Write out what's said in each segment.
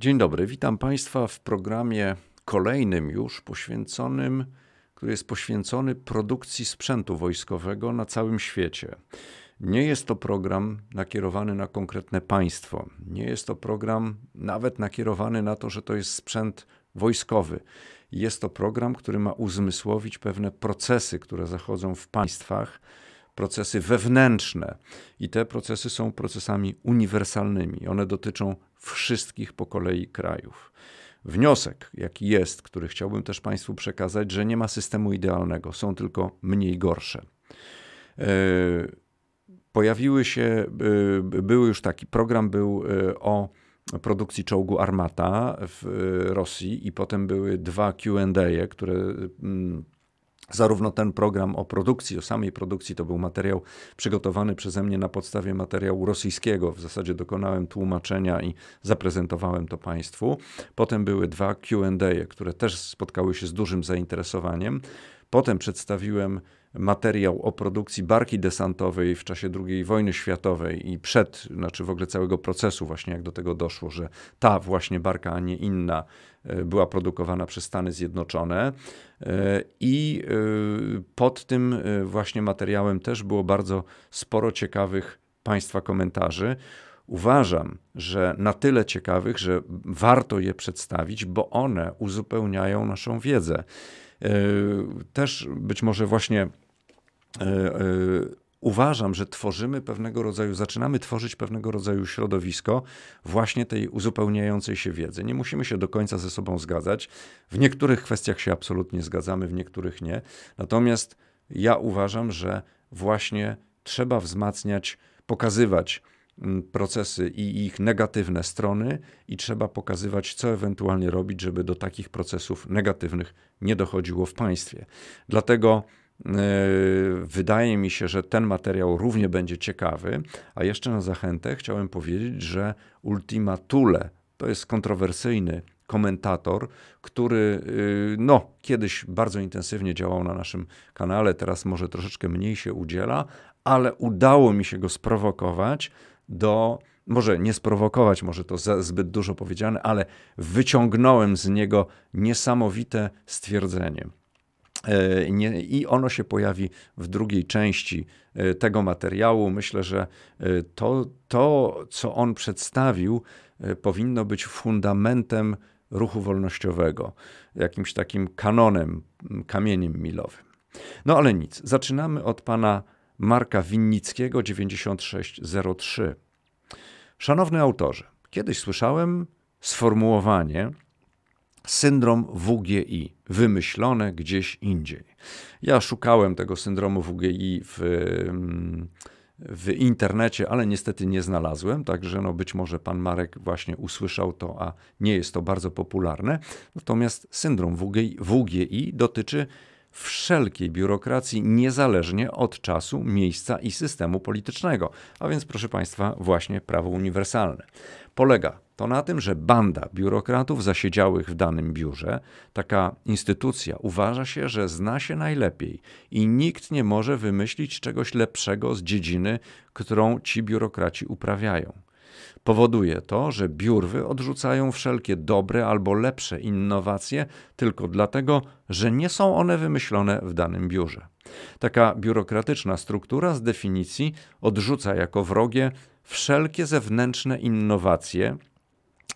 Dzień dobry, witam Państwa w programie kolejnym już poświęconym, który jest poświęcony produkcji sprzętu wojskowego na całym świecie. Nie jest to program nakierowany na konkretne państwo. Nie jest to program nawet nakierowany na to, że to jest sprzęt wojskowy. Jest to program, który ma uzmysłowić pewne procesy, które zachodzą w państwach, procesy wewnętrzne. I te procesy są procesami uniwersalnymi. One dotyczą wszystkich po kolei krajów. Wniosek, jaki jest, który chciałbym też Państwu przekazać, że nie ma systemu idealnego, są tylko mniej gorsze. E, pojawiły się, był już taki program, był e, o produkcji czołgu Armata w e, Rosji i potem były dwa Q&A, które mm, Zarówno ten program o produkcji, o samej produkcji, to był materiał przygotowany przeze mnie na podstawie materiału rosyjskiego. W zasadzie dokonałem tłumaczenia i zaprezentowałem to Państwu. Potem były dwa QA, które też spotkały się z dużym zainteresowaniem. Potem przedstawiłem materiał o produkcji barki desantowej w czasie II wojny światowej i przed, znaczy w ogóle całego procesu właśnie jak do tego doszło, że ta właśnie barka, a nie inna e, była produkowana przez Stany Zjednoczone e, i e, pod tym właśnie materiałem też było bardzo sporo ciekawych Państwa komentarzy. Uważam, że na tyle ciekawych, że warto je przedstawić, bo one uzupełniają naszą wiedzę. E, też być może właśnie e, e, uważam, że tworzymy pewnego rodzaju, zaczynamy tworzyć pewnego rodzaju środowisko właśnie tej uzupełniającej się wiedzy. Nie musimy się do końca ze sobą zgadzać. W niektórych kwestiach się absolutnie zgadzamy, w niektórych nie. Natomiast ja uważam, że właśnie trzeba wzmacniać, pokazywać, procesy i ich negatywne strony, i trzeba pokazywać, co ewentualnie robić, żeby do takich procesów negatywnych nie dochodziło w państwie. Dlatego e, wydaje mi się, że ten materiał równie będzie ciekawy. A jeszcze na zachętę chciałem powiedzieć, że Ultima Thule to jest kontrowersyjny komentator, który y, no, kiedyś bardzo intensywnie działał na naszym kanale, teraz może troszeczkę mniej się udziela, ale udało mi się go sprowokować do, może nie sprowokować, może to za, zbyt dużo powiedziane, ale wyciągnąłem z niego niesamowite stwierdzenie. E, I ono się pojawi w drugiej części e, tego materiału. Myślę, że e, to, to, co on przedstawił, powinno być fundamentem ruchu wolnościowego, jakimś takim kanonem, kamieniem milowym. No ale nic, zaczynamy od pana Marka Winnickiego 9603. Szanowny autorze, kiedyś słyszałem sformułowanie syndrom WGI, wymyślone gdzieś indziej. Ja szukałem tego syndromu WGI w, w internecie, ale niestety nie znalazłem, także no być może pan Marek właśnie usłyszał to, a nie jest to bardzo popularne. Natomiast syndrom WGI, WGI dotyczy wszelkiej biurokracji, niezależnie od czasu, miejsca i systemu politycznego. A więc, proszę Państwa, właśnie prawo uniwersalne. Polega to na tym, że banda biurokratów zasiedziałych w danym biurze, taka instytucja, uważa się, że zna się najlepiej i nikt nie może wymyślić czegoś lepszego z dziedziny, którą ci biurokraci uprawiają. Powoduje to, że biurwy odrzucają wszelkie dobre albo lepsze innowacje tylko dlatego, że nie są one wymyślone w danym biurze. Taka biurokratyczna struktura z definicji odrzuca jako wrogie wszelkie zewnętrzne innowacje,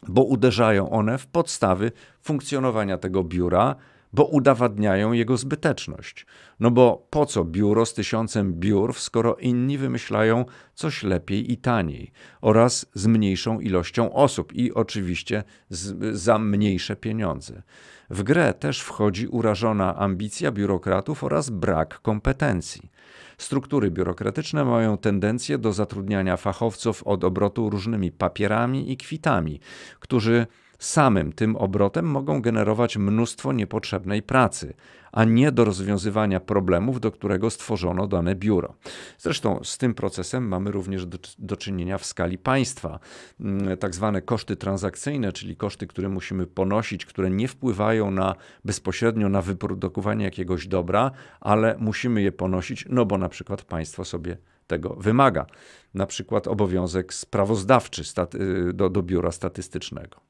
bo uderzają one w podstawy funkcjonowania tego biura, bo udowadniają jego zbyteczność. No bo po co biuro z tysiącem biur, skoro inni wymyślają coś lepiej i taniej oraz z mniejszą ilością osób i oczywiście z, za mniejsze pieniądze. W grę też wchodzi urażona ambicja biurokratów oraz brak kompetencji. Struktury biurokratyczne mają tendencję do zatrudniania fachowców od obrotu różnymi papierami i kwitami, którzy samym tym obrotem mogą generować mnóstwo niepotrzebnej pracy, a nie do rozwiązywania problemów, do którego stworzono dane biuro. Zresztą z tym procesem mamy również do, do czynienia w skali państwa. Mm, tak zwane koszty transakcyjne, czyli koszty, które musimy ponosić, które nie wpływają na, bezpośrednio na wyprodukowanie jakiegoś dobra, ale musimy je ponosić, no bo na przykład państwo sobie tego wymaga. Na przykład obowiązek sprawozdawczy y, do, do biura statystycznego.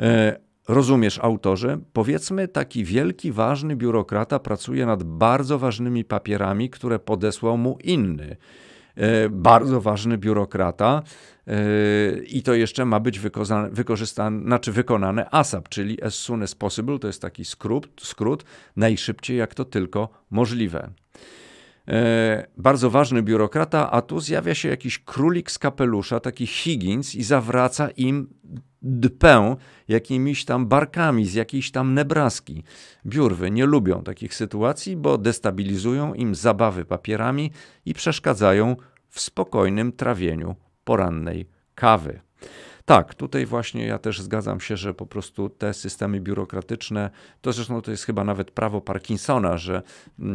E, rozumiesz, autorze, powiedzmy taki wielki, ważny biurokrata pracuje nad bardzo ważnymi papierami, które podesłał mu inny. E, bardzo ważny biurokrata, e, i to jeszcze ma być wykorzystane, znaczy wykonane ASAP, czyli as soon as possible, to jest taki skrót, skrót najszybciej jak to tylko możliwe. E, bardzo ważny biurokrata, a tu zjawia się jakiś królik z kapelusza, taki Higgins, i zawraca im dpę jakimiś tam barkami z jakiejś tam Nebraski. Biurwy nie lubią takich sytuacji, bo destabilizują im zabawy papierami i przeszkadzają w spokojnym trawieniu porannej kawy. Tak, tutaj właśnie ja też zgadzam się, że po prostu te systemy biurokratyczne, to zresztą to jest chyba nawet prawo Parkinsona, że yy,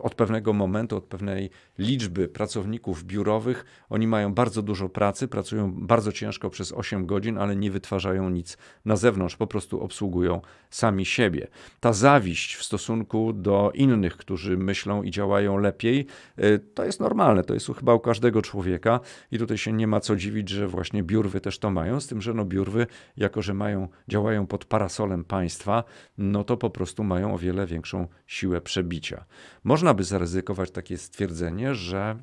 od pewnego momentu, od pewnej liczby pracowników biurowych, oni mają bardzo dużo pracy, pracują bardzo ciężko przez 8 godzin, ale nie wytwarzają nic na zewnątrz, po prostu obsługują sami siebie. Ta zawiść w stosunku do innych, którzy myślą i działają lepiej, yy, to jest normalne, to jest chyba u każdego człowieka i tutaj się nie ma co dziwić, że właśnie biurwy też to mają, z tym, że no biurwy, jako że mają, działają pod parasolem państwa, no to po prostu mają o wiele większą siłę przebicia. Można by zaryzykować takie stwierdzenie, że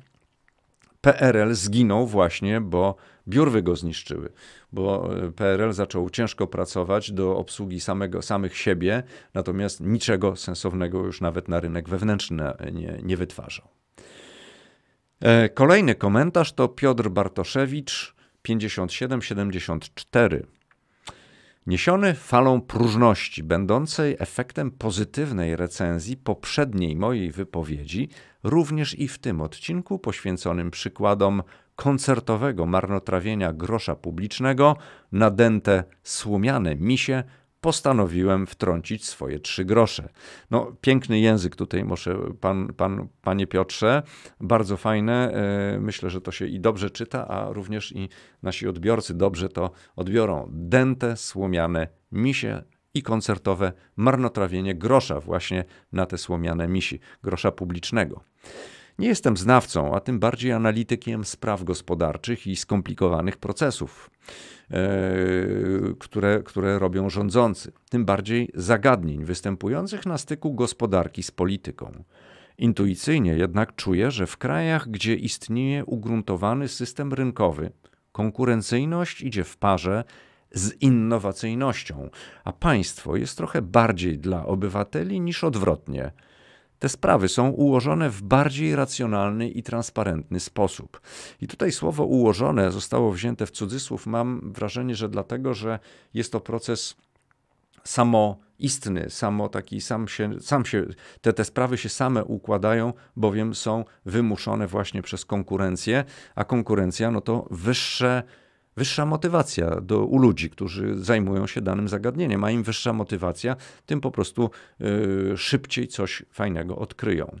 PRL zginął właśnie, bo biurwy go zniszczyły, bo e, PRL zaczął ciężko pracować do obsługi samego, samych siebie, natomiast niczego sensownego już nawet na rynek wewnętrzny e, nie, nie wytwarzał. E, kolejny komentarz to Piotr Bartoszewicz. 57-74. Niesiony falą próżności, będącej efektem pozytywnej recenzji poprzedniej mojej wypowiedzi, również i w tym odcinku poświęconym przykładom koncertowego marnotrawienia grosza publicznego, nadęte słomiane misie postanowiłem wtrącić swoje trzy grosze. No, piękny język tutaj, muszę, pan, pan, panie Piotrze, bardzo fajne. E, myślę, że to się i dobrze czyta, a również i nasi odbiorcy dobrze to odbiorą. Dęte, słomiane, misie i koncertowe marnotrawienie grosza właśnie na te słomiane misi, grosza publicznego. Nie jestem znawcą, a tym bardziej analitykiem spraw gospodarczych i skomplikowanych procesów. E, które, które robią rządzący, tym bardziej zagadnień występujących na styku gospodarki z polityką. Intuicyjnie jednak czuję, że w krajach, gdzie istnieje ugruntowany system rynkowy, konkurencyjność idzie w parze z innowacyjnością, a państwo jest trochę bardziej dla obywateli niż odwrotnie te sprawy są ułożone w bardziej racjonalny i transparentny sposób. I tutaj słowo ułożone zostało wzięte w cudzysłów. Mam wrażenie, że dlatego, że jest to proces samoistny, samo taki, sam się, sam się, te, te sprawy się same układają, bowiem są wymuszone właśnie przez konkurencję, a konkurencja no to wyższe wyższa motywacja do, u ludzi, którzy zajmują się danym zagadnieniem, a im wyższa motywacja, tym po prostu y, szybciej coś fajnego odkryją.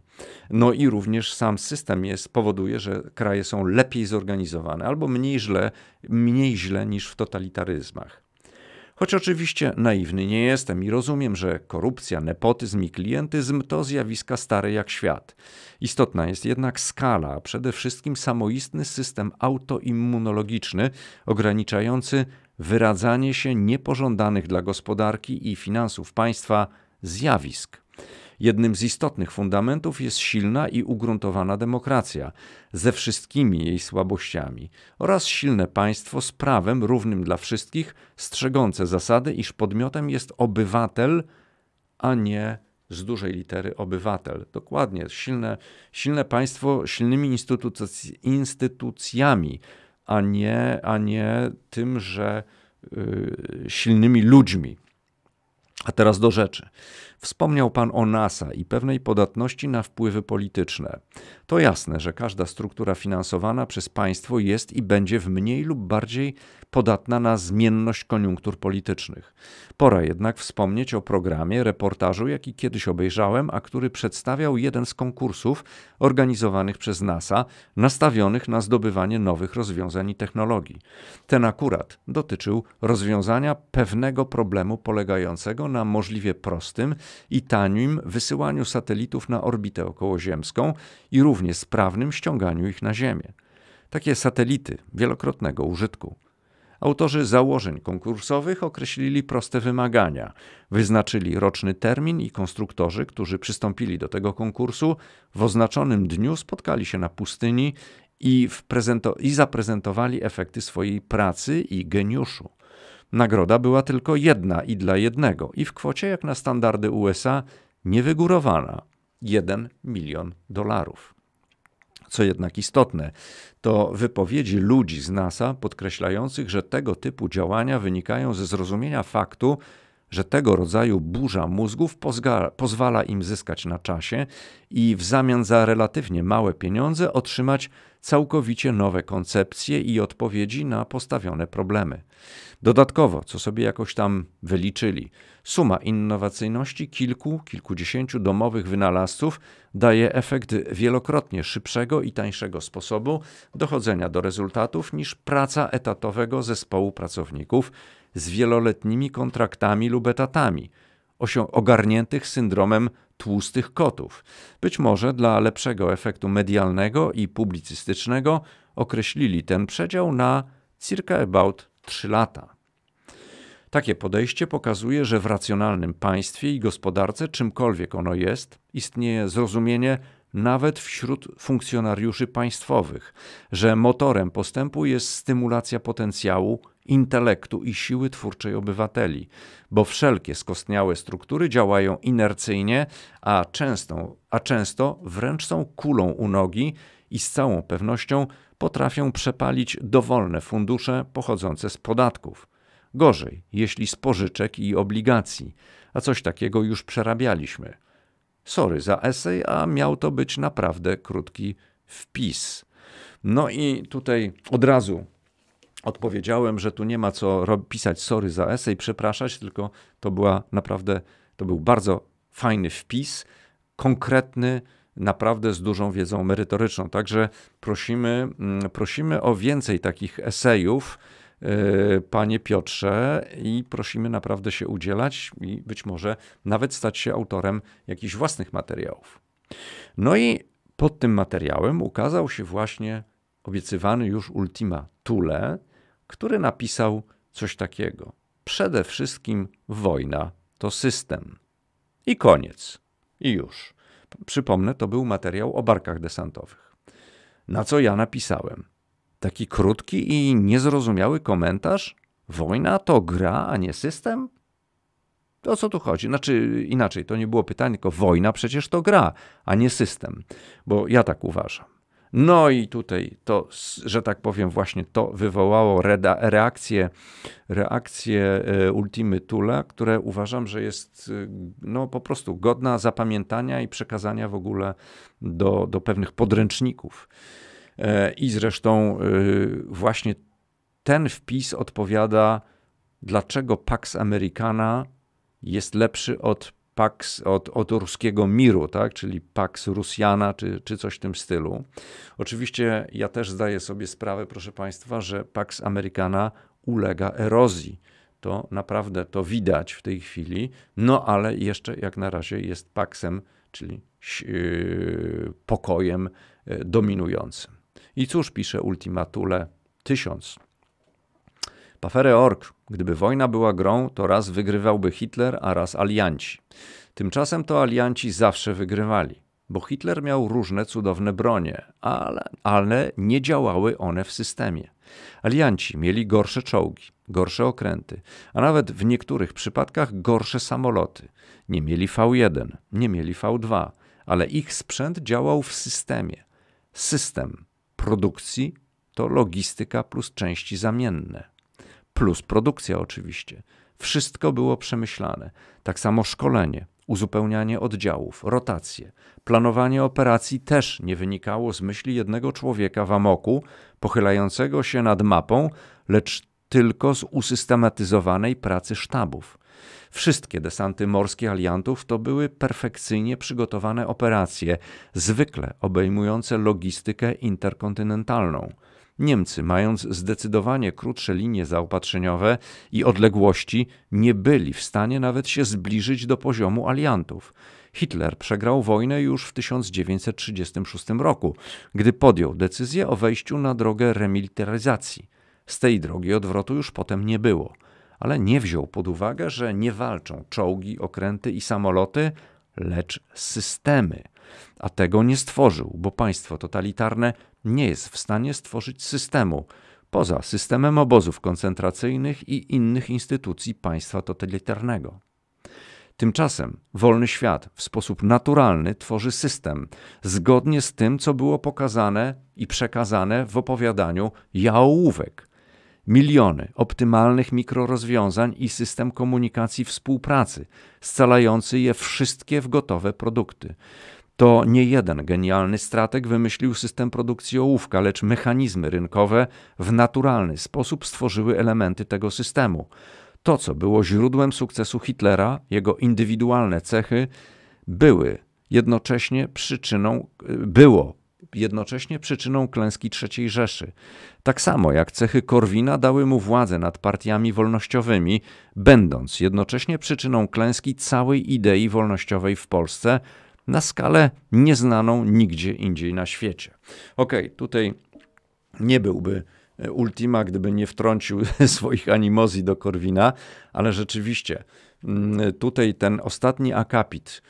No i również sam system jest, powoduje, że kraje są lepiej zorganizowane albo mniej źle, mniej źle niż w totalitaryzmach. Choć oczywiście naiwny nie jestem i rozumiem, że korupcja, nepotyzm i klientyzm to zjawiska stare jak świat. Istotna jest jednak skala, a przede wszystkim samoistny system autoimmunologiczny, ograniczający wyradzanie się niepożądanych dla gospodarki i finansów państwa zjawisk. Jednym z istotnych fundamentów jest silna i ugruntowana demokracja, ze wszystkimi jej słabościami, oraz silne państwo z prawem równym dla wszystkich, strzegące zasady, iż podmiotem jest obywatel, a nie z dużej litery obywatel. Dokładnie, silne, silne państwo silnymi instytuc instytucjami, a nie, a nie tym, że yy, silnymi ludźmi. A teraz do rzeczy. Wspomniał Pan o NASA i pewnej podatności na wpływy polityczne. To jasne, że każda struktura finansowana przez państwo jest i będzie w mniej lub bardziej podatna na zmienność koniunktur politycznych. Pora jednak wspomnieć o programie, reportażu, jaki kiedyś obejrzałem, a który przedstawiał jeden z konkursów organizowanych przez NASA, nastawionych na zdobywanie nowych rozwiązań i technologii. Ten akurat dotyczył rozwiązania pewnego problemu polegającego na możliwie prostym i tanim wysyłaniu satelitów na orbitę okołoziemską i równie sprawnym ściąganiu ich na Ziemię. Takie satelity wielokrotnego użytku. Autorzy założeń konkursowych określili proste wymagania, wyznaczyli roczny termin i konstruktorzy, którzy przystąpili do tego konkursu, w oznaczonym dniu spotkali się na pustyni i, i zaprezentowali efekty swojej pracy i geniuszu. Nagroda była tylko jedna i dla jednego i w kwocie jak na standardy USA niewygórowana 1 milion dolarów. Co jednak istotne, to wypowiedzi ludzi z NASA podkreślających, że tego typu działania wynikają ze zrozumienia faktu, że tego rodzaju burza mózgów pozwala im zyskać na czasie i w zamian za relatywnie małe pieniądze otrzymać całkowicie nowe koncepcje i odpowiedzi na postawione problemy. Dodatkowo, co sobie jakoś tam wyliczyli, suma innowacyjności kilku, kilkudziesięciu domowych wynalazców daje efekt wielokrotnie szybszego i tańszego sposobu dochodzenia do rezultatów niż praca etatowego zespołu pracowników, z wieloletnimi kontraktami lub etatami, ogarniętych syndromem tłustych kotów. Być może dla lepszego efektu medialnego i publicystycznego określili ten przedział na circa about 3 lata. Takie podejście pokazuje, że w racjonalnym państwie i gospodarce, czymkolwiek ono jest, istnieje zrozumienie nawet wśród funkcjonariuszy państwowych, że motorem postępu jest stymulacja potencjału, intelektu i siły twórczej obywateli, bo wszelkie skostniałe struktury działają inercyjnie, a często, a często wręcz są kulą u nogi i z całą pewnością potrafią przepalić dowolne fundusze pochodzące z podatków. Gorzej, jeśli z pożyczek i obligacji, a coś takiego już przerabialiśmy. Sorry za esej, a miał to być naprawdę krótki wpis. No i tutaj od razu odpowiedziałem, że tu nie ma co pisać sorry za esej, przepraszać, tylko to była naprawdę, to był bardzo fajny wpis, konkretny, naprawdę z dużą wiedzą merytoryczną. Także prosimy, mm, prosimy o więcej takich esejów, E, panie Piotrze, i prosimy naprawdę się udzielać i być może nawet stać się autorem jakichś własnych materiałów. No i pod tym materiałem ukazał się właśnie obiecywany już Ultima Thule, który napisał coś takiego. Przede wszystkim wojna to system. I koniec. I już. Przypomnę, to był materiał o barkach desantowych. Na co ja napisałem – Taki krótki i niezrozumiały komentarz? Wojna to gra, a nie system? To o co tu chodzi? Znaczy inaczej, to nie było pytanie, tylko wojna przecież to gra, a nie system, bo ja tak uważam. No i tutaj to, że tak powiem, właśnie to wywołało reakcję, reakcję e, Ultimy Tula, które uważam, że jest e, no, po prostu godna zapamiętania i przekazania w ogóle do, do pewnych podręczników. E, I zresztą e, właśnie ten wpis odpowiada, dlaczego Pax Americana jest lepszy od Pax, od, od ruskiego miru, tak? czyli Pax Rusjana, czy, czy coś w tym stylu. Oczywiście ja też zdaję sobie sprawę, proszę Państwa, że Pax Americana ulega erozji. To naprawdę to widać w tej chwili, no ale jeszcze jak na razie jest Paxem, czyli e, pokojem dominującym. I cóż pisze Ultimatule 1000? Pafere Ork, gdyby wojna była grą, to raz wygrywałby Hitler, a raz alianci. Tymczasem to alianci zawsze wygrywali, bo Hitler miał różne cudowne bronie, ale, ale nie działały one w systemie. Alianci mieli gorsze czołgi, gorsze okręty, a nawet w niektórych przypadkach gorsze samoloty. Nie mieli V1, nie mieli V2, ale ich sprzęt działał w systemie. System produkcji to logistyka plus części zamienne, plus produkcja oczywiście. Wszystko było przemyślane. Tak samo szkolenie, uzupełnianie oddziałów, rotacje. Planowanie operacji też nie wynikało z myśli jednego człowieka w amoku, pochylającego się nad mapą, lecz tylko z usystematyzowanej pracy sztabów. Wszystkie desanty morskie aliantów to były perfekcyjnie przygotowane operacje, zwykle obejmujące logistykę interkontynentalną. Niemcy, mając zdecydowanie krótsze linie zaopatrzeniowe i odległości, nie byli w stanie nawet się zbliżyć do poziomu aliantów. Hitler przegrał wojnę już w 1936 roku, gdy podjął decyzję o wejściu na drogę remilitaryzacji. Z tej drogi odwrotu już potem nie było ale nie wziął pod uwagę, że nie walczą czołgi, okręty i samoloty, lecz systemy. A tego nie stworzył, bo państwo totalitarne nie jest w stanie stworzyć systemu poza systemem obozów koncentracyjnych i innych instytucji państwa totalitarnego. Tymczasem wolny świat w sposób naturalny tworzy system, zgodnie z tym, co było pokazane i przekazane w opowiadaniu Jałówek, miliony optymalnych mikrorozwiązań i system komunikacji współpracy, scalający je wszystkie w gotowe produkty. To nie jeden genialny strateg wymyślił system produkcji ołówka, lecz mechanizmy rynkowe w naturalny sposób stworzyły elementy tego systemu. To, co było źródłem sukcesu Hitlera, jego indywidualne cechy, były jednocześnie przyczyną, y, było jednocześnie przyczyną klęski III Rzeszy. Tak samo jak cechy Korwina dały mu władzę nad partiami wolnościowymi, będąc jednocześnie przyczyną klęski całej idei wolnościowej w Polsce na skalę nieznaną nigdzie indziej na świecie. Okej, okay, tutaj nie byłby e, Ultima, gdyby nie wtrącił swoich animozji do Korwina, ale rzeczywiście mm, tutaj ten ostatni akapit,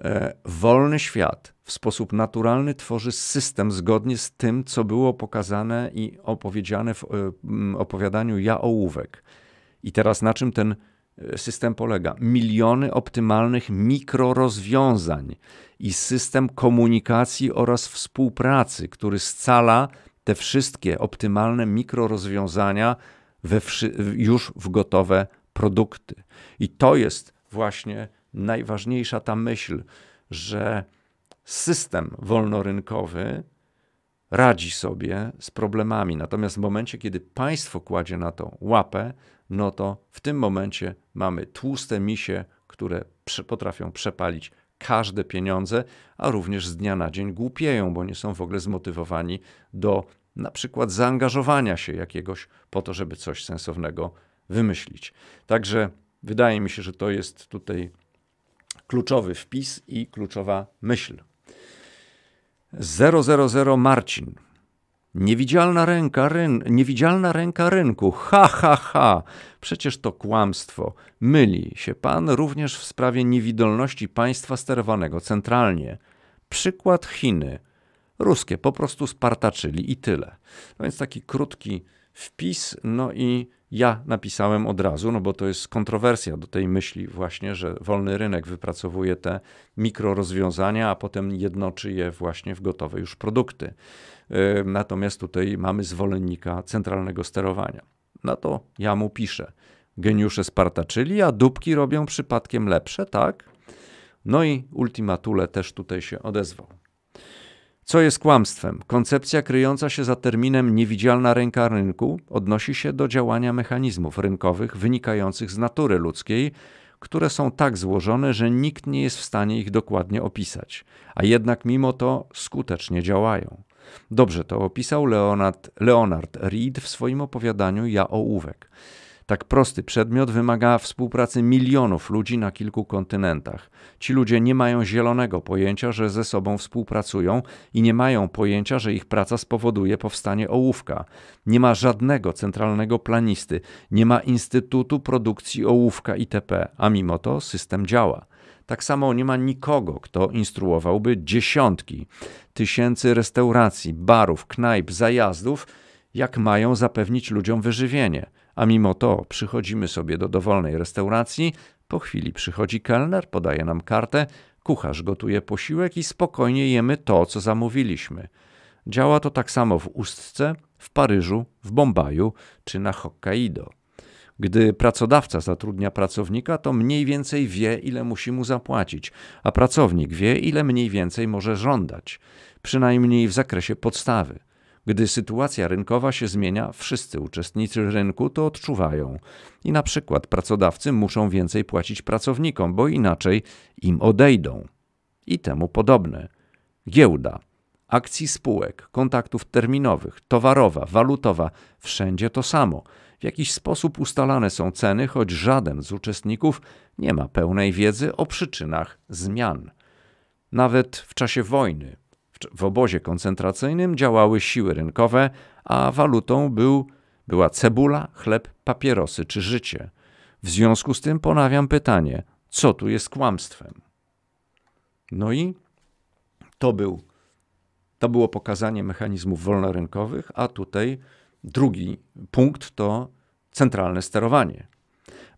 e, wolny świat, w sposób naturalny tworzy system zgodnie z tym, co było pokazane i opowiedziane w e, opowiadaniu Ja Ołówek. I teraz na czym ten e, system polega? Miliony optymalnych mikrorozwiązań i system komunikacji oraz współpracy, który scala te wszystkie optymalne mikrorozwiązania we już w gotowe produkty. I to jest właśnie najważniejsza ta myśl, że system wolnorynkowy radzi sobie z problemami. Natomiast w momencie, kiedy państwo kładzie na to łapę, no to w tym momencie mamy tłuste misie, które potrafią przepalić każde pieniądze, a również z dnia na dzień głupieją, bo nie są w ogóle zmotywowani do na przykład zaangażowania się jakiegoś po to, żeby coś sensownego wymyślić. Także wydaje mi się, że to jest tutaj kluczowy wpis i kluczowa myśl. 000 Marcin. Niewidzialna ręka, ryn, niewidzialna ręka rynku. Ha, ha, ha. Przecież to kłamstwo. Myli się pan również w sprawie niewidolności państwa sterowanego centralnie. Przykład Chiny. Ruskie po prostu spartaczyli i tyle. No więc taki krótki wpis, no i ja napisałem od razu, no bo to jest kontrowersja do tej myśli właśnie, że wolny rynek wypracowuje te mikrorozwiązania, a potem jednoczy je właśnie w gotowe już produkty. Natomiast tutaj mamy zwolennika centralnego sterowania. No to ja mu piszę. Geniusze spartaczyli, a dupki robią przypadkiem lepsze, tak? No i Ultimatule też tutaj się odezwał. Co jest kłamstwem? Koncepcja kryjąca się za terminem niewidzialna ręka rynku odnosi się do działania mechanizmów rynkowych wynikających z natury ludzkiej, które są tak złożone, że nikt nie jest w stanie ich dokładnie opisać, a jednak mimo to skutecznie działają. Dobrze to opisał Leonard, Leonard Reed w swoim opowiadaniu Ja ołówek. Tak prosty przedmiot wymaga współpracy milionów ludzi na kilku kontynentach. Ci ludzie nie mają zielonego pojęcia, że ze sobą współpracują i nie mają pojęcia, że ich praca spowoduje powstanie ołówka. Nie ma żadnego centralnego planisty, nie ma Instytutu Produkcji Ołówka itp., a mimo to system działa. Tak samo nie ma nikogo, kto instruowałby dziesiątki tysięcy restauracji, barów, knajp, zajazdów, jak mają zapewnić ludziom wyżywienie a mimo to przychodzimy sobie do dowolnej restauracji, po chwili przychodzi kelner, podaje nam kartę, kucharz gotuje posiłek i spokojnie jemy to, co zamówiliśmy. Działa to tak samo w Ustce, w Paryżu, w Bombaju czy na Hokkaido. Gdy pracodawca zatrudnia pracownika, to mniej więcej wie, ile musi mu zapłacić, a pracownik wie, ile mniej więcej może żądać, przynajmniej w zakresie podstawy. Gdy sytuacja rynkowa się zmienia, wszyscy uczestnicy rynku to odczuwają. I na przykład pracodawcy muszą więcej płacić pracownikom, bo inaczej im odejdą. I temu podobne. Giełda, akcji spółek, kontaktów terminowych, towarowa, walutowa wszędzie to samo. W jakiś sposób ustalane są ceny, choć żaden z uczestników nie ma pełnej wiedzy o przyczynach zmian. Nawet w czasie wojny w obozie koncentracyjnym działały siły rynkowe, a walutą był, była cebula, chleb, papierosy czy życie. W związku z tym ponawiam pytanie, co tu jest kłamstwem? No i to, był, to było pokazanie mechanizmów wolnorynkowych, a tutaj drugi punkt to centralne sterowanie.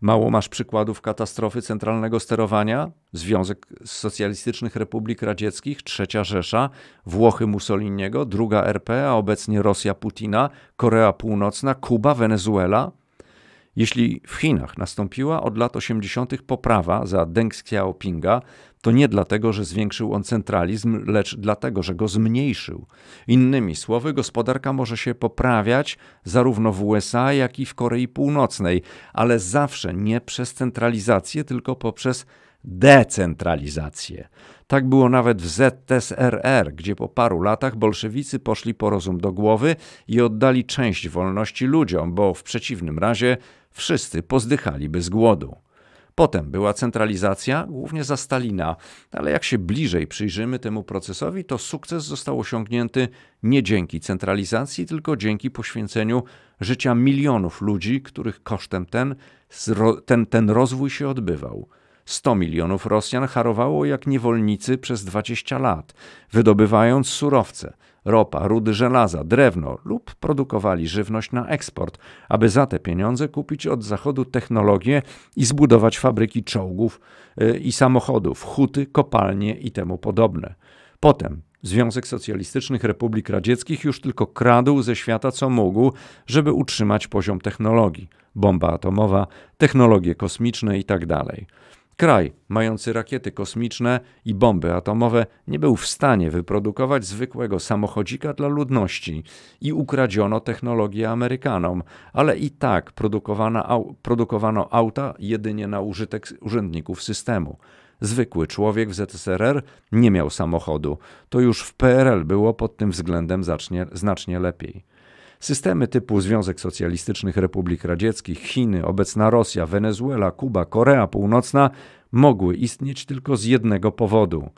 Mało masz przykładów katastrofy centralnego sterowania? Związek Socjalistycznych Republik Radzieckich, Trzecia Rzesza, Włochy Mussoliniego, Druga RP, a obecnie Rosja Putina, Korea Północna, Kuba, Wenezuela? Jeśli w Chinach nastąpiła od lat 80. poprawa za Deng Xiaopinga, to nie dlatego, że zwiększył on centralizm, lecz dlatego, że go zmniejszył. Innymi słowy, gospodarka może się poprawiać zarówno w USA, jak i w Korei Północnej, ale zawsze nie przez centralizację, tylko poprzez decentralizację. Tak było nawet w ZSRR, gdzie po paru latach bolszewicy poszli po rozum do głowy i oddali część wolności ludziom, bo w przeciwnym razie wszyscy pozdychaliby z głodu. Potem była centralizacja, głównie za Stalina, ale jak się bliżej przyjrzymy temu procesowi, to sukces został osiągnięty nie dzięki centralizacji, tylko dzięki poświęceniu życia milionów ludzi, których kosztem ten, ten, ten rozwój się odbywał. 100 milionów Rosjan harowało jak niewolnicy przez 20 lat, wydobywając surowce – ropa, rudy żelaza, drewno lub produkowali żywność na eksport, aby za te pieniądze kupić od Zachodu technologię i zbudować fabryki czołgów y, i samochodów, huty, kopalnie i temu podobne. Potem Związek Socjalistycznych Republik Radzieckich już tylko kradł ze świata co mógł, żeby utrzymać poziom technologii. Bomba atomowa, technologie kosmiczne itd. Tak Kraj mający rakiety kosmiczne i bomby atomowe nie był w stanie wyprodukować zwykłego samochodzika dla ludności i ukradziono technologię Amerykanom, ale i tak produkowano auta jedynie na użytek urzędników systemu. Zwykły człowiek w ZSRR nie miał samochodu. To już w PRL było pod tym względem znacznie lepiej. Systemy typu Związek Socjalistycznych Republik Radzieckich, Chiny, obecna Rosja, Wenezuela, Kuba, Korea Północna mogły istnieć tylko z jednego powodu.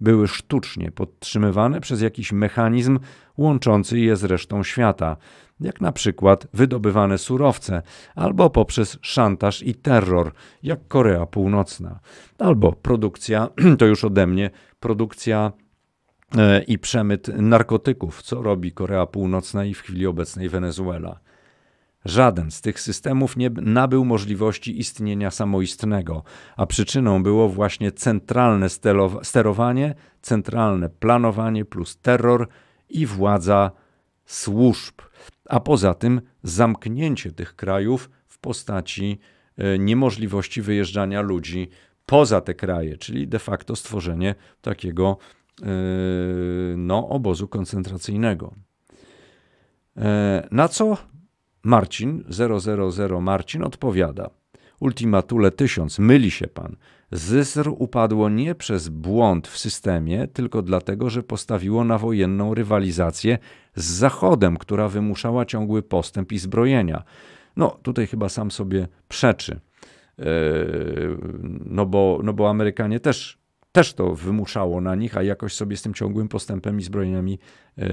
Były sztucznie podtrzymywane przez jakiś mechanizm łączący je z resztą świata, jak na przykład wydobywane surowce, albo poprzez szantaż i terror, jak Korea Północna, albo produkcja, to już ode mnie, produkcja E, i przemyt narkotyków, co robi Korea Północna i w chwili obecnej Wenezuela. Żaden z tych systemów nie nabył możliwości istnienia samoistnego, a przyczyną było właśnie centralne sterowanie, centralne planowanie plus terror i władza służb. A poza tym zamknięcie tych krajów w postaci e, niemożliwości wyjeżdżania ludzi poza te kraje, czyli de facto stworzenie takiego Yy, no, obozu koncentracyjnego. Yy, na co Marcin, 000 Marcin odpowiada. Ultimatule 1000, myli się pan. ZYSR upadło nie przez błąd w systemie, tylko dlatego, że postawiło na wojenną rywalizację z Zachodem, która wymuszała ciągły postęp i zbrojenia. No, tutaj chyba sam sobie przeczy. Yy, no bo, no bo Amerykanie też też to wymuszało na nich, a jakoś sobie z tym ciągłym postępem i zbrojeniami e, e,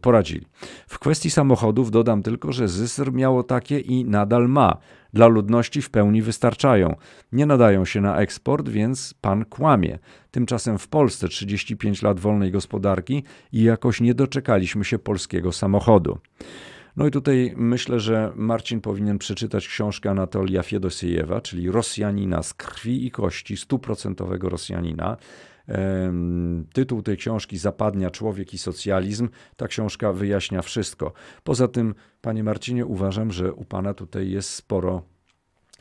poradzili. W kwestii samochodów dodam tylko, że ZYSR miało takie i nadal ma. Dla ludności w pełni wystarczają. Nie nadają się na eksport, więc pan kłamie. Tymczasem w Polsce 35 lat wolnej gospodarki i jakoś nie doczekaliśmy się polskiego samochodu. No i tutaj myślę, że Marcin powinien przeczytać książkę Anatolia Fiedosiejewa, czyli Rosjanina z krwi i kości, stuprocentowego Rosjanina. Tytuł tej książki Zapadnia człowiek i socjalizm. Ta książka wyjaśnia wszystko. Poza tym, panie Marcinie, uważam, że u pana tutaj jest sporo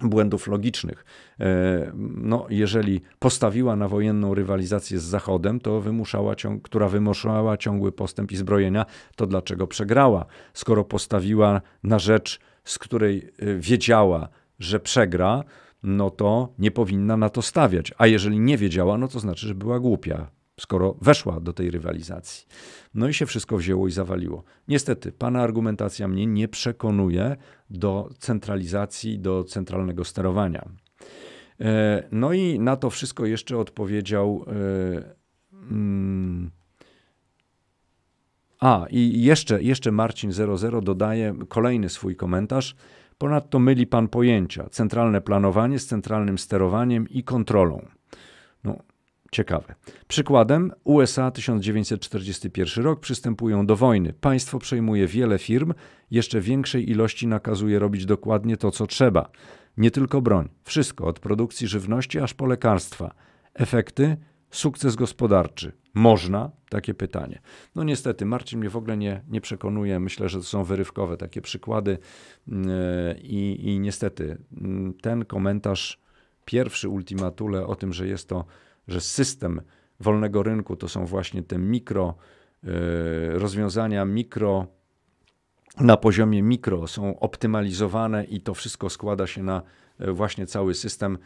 błędów logicznych. E, no, jeżeli postawiła na wojenną rywalizację z Zachodem, to wymuszała ciąg, która wymuszała ciągły postęp i zbrojenia, to dlaczego przegrała? Skoro postawiła na rzecz, z której e, wiedziała, że przegra, no to nie powinna na to stawiać. A jeżeli nie wiedziała, no to znaczy, że była głupia skoro weszła do tej rywalizacji. No i się wszystko wzięło i zawaliło. Niestety, pana argumentacja mnie nie przekonuje do centralizacji, do centralnego sterowania. E, no i na to wszystko jeszcze odpowiedział. E, mm, a, i jeszcze, jeszcze Marcin00 dodaje kolejny swój komentarz. Ponadto myli pan pojęcia centralne planowanie z centralnym sterowaniem i kontrolą. No, ciekawe. Przykładem USA 1941 rok przystępują do wojny. Państwo przejmuje wiele firm, jeszcze większej ilości nakazuje robić dokładnie to, co trzeba. Nie tylko broń, wszystko od produkcji żywności aż po lekarstwa. Efekty? Sukces gospodarczy. Można? Takie pytanie. No niestety, Marcin mnie w ogóle nie, nie przekonuje. Myślę, że to są wyrywkowe takie przykłady. Mm, e, I, i niestety, mm, ten komentarz, pierwszy ultimatule o tym, że jest to że system wolnego rynku to są właśnie te mikro e, rozwiązania, mikro na poziomie mikro są optymalizowane i to wszystko składa się na e, właśnie cały system,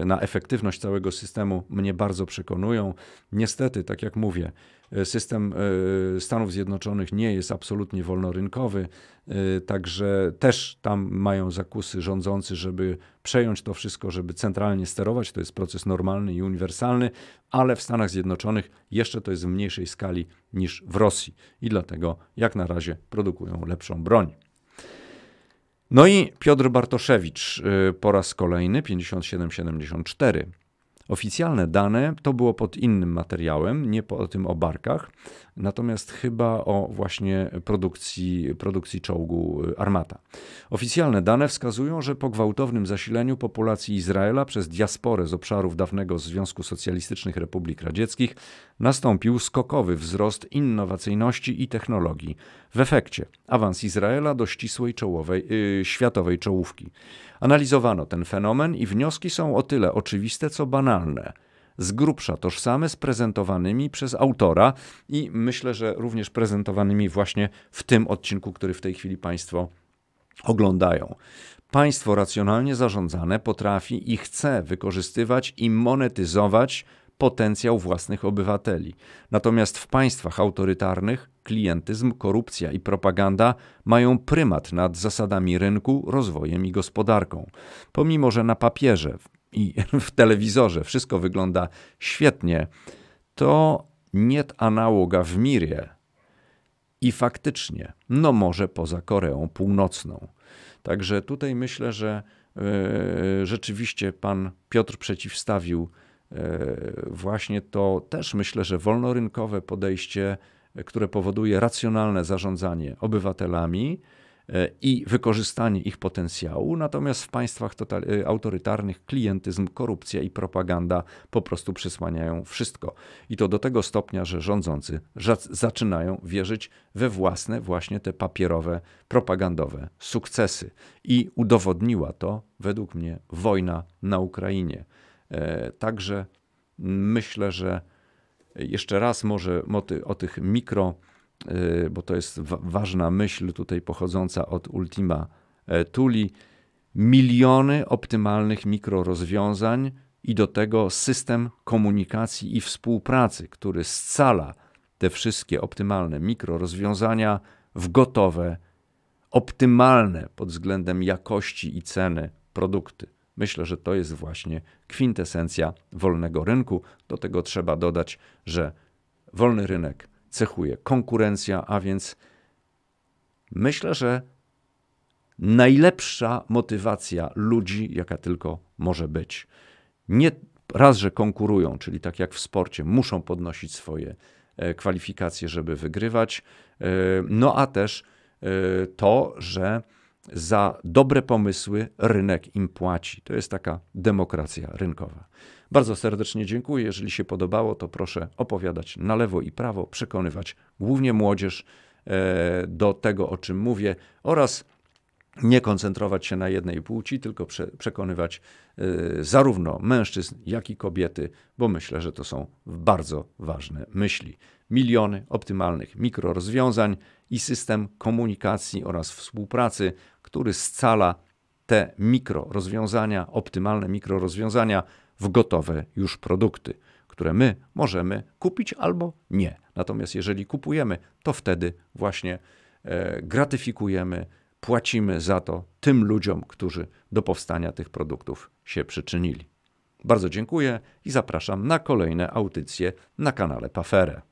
e, na efektywność całego systemu mnie bardzo przekonują. Niestety, tak jak mówię, System e, Stanów Zjednoczonych nie jest absolutnie wolnorynkowy, e, także też tam mają zakusy rządzący, żeby przejąć to wszystko, żeby centralnie sterować. To jest proces normalny i uniwersalny, ale w Stanach Zjednoczonych jeszcze to jest w mniejszej skali niż w Rosji i dlatego jak na razie produkują lepszą broń. No i Piotr Bartoszewicz e, po raz kolejny 5774 Oficjalne dane to było pod innym materiałem, nie po tym o barkach, natomiast chyba o właśnie produkcji, produkcji czołgu y, Armata. Oficjalne dane wskazują, że po gwałtownym zasileniu populacji Izraela przez diasporę z obszarów dawnego Związku Socjalistycznych Republik Radzieckich nastąpił skokowy wzrost innowacyjności i technologii. W efekcie awans Izraela do ścisłej czołowej, yy, światowej czołówki. Analizowano ten fenomen i wnioski są o tyle oczywiste, co banalne – z grubsza tożsame z prezentowanymi przez autora i myślę, że również prezentowanymi właśnie w tym odcinku, który w tej chwili Państwo oglądają. Państwo racjonalnie zarządzane potrafi i chce wykorzystywać i monetyzować potencjał własnych obywateli. Natomiast w państwach autorytarnych klientyzm, korupcja i propaganda mają prymat nad zasadami rynku, rozwojem i gospodarką. Pomimo, że na papierze i w telewizorze wszystko wygląda świetnie, to nie analoga w Mirie. I faktycznie, no może poza Koreą Północną. Także tutaj myślę, że yy, rzeczywiście pan Piotr przeciwstawił yy, właśnie to też myślę, że wolnorynkowe podejście, które powoduje racjonalne zarządzanie obywatelami, E, i wykorzystanie ich potencjału, natomiast w państwach e, autorytarnych klientyzm, korupcja i propaganda po prostu przysłaniają wszystko. I to do tego stopnia, że rządzący zaczynają wierzyć we własne, właśnie te papierowe, propagandowe sukcesy. I udowodniła to, według mnie, wojna na Ukrainie. E, także myślę, że jeszcze raz może o tych mikro Y, bo to jest ważna myśl tutaj pochodząca od Ultima e, Tuli, miliony optymalnych mikrorozwiązań i do tego system komunikacji i współpracy, który scala te wszystkie optymalne mikrorozwiązania w gotowe, optymalne pod względem jakości i ceny produkty. Myślę, że to jest właśnie kwintesencja wolnego rynku. Do tego trzeba dodać, że wolny rynek cechuje konkurencja, a więc myślę, że najlepsza motywacja ludzi, jaka tylko może być. Nie raz, że konkurują, czyli tak jak w sporcie, muszą podnosić swoje e, kwalifikacje, żeby wygrywać, e, no a też e, to, że za dobre pomysły rynek im płaci. To jest taka demokracja rynkowa. Bardzo serdecznie dziękuję. Jeżeli się podobało, to proszę opowiadać na lewo i prawo, przekonywać głównie młodzież e, do tego, o czym mówię, oraz nie koncentrować się na jednej płci, tylko prze, przekonywać e, zarówno mężczyzn, jak i kobiety, bo myślę, że to są bardzo ważne myśli miliony optymalnych mikrorozwiązań i system komunikacji oraz współpracy, który scala te mikrorozwiązania, optymalne mikrorozwiązania w gotowe już produkty, które my możemy kupić albo nie. Natomiast jeżeli kupujemy, to wtedy właśnie e, gratyfikujemy, płacimy za to tym ludziom, którzy do powstania tych produktów się przyczynili. Bardzo dziękuję i zapraszam na kolejne audycje na kanale Paferę.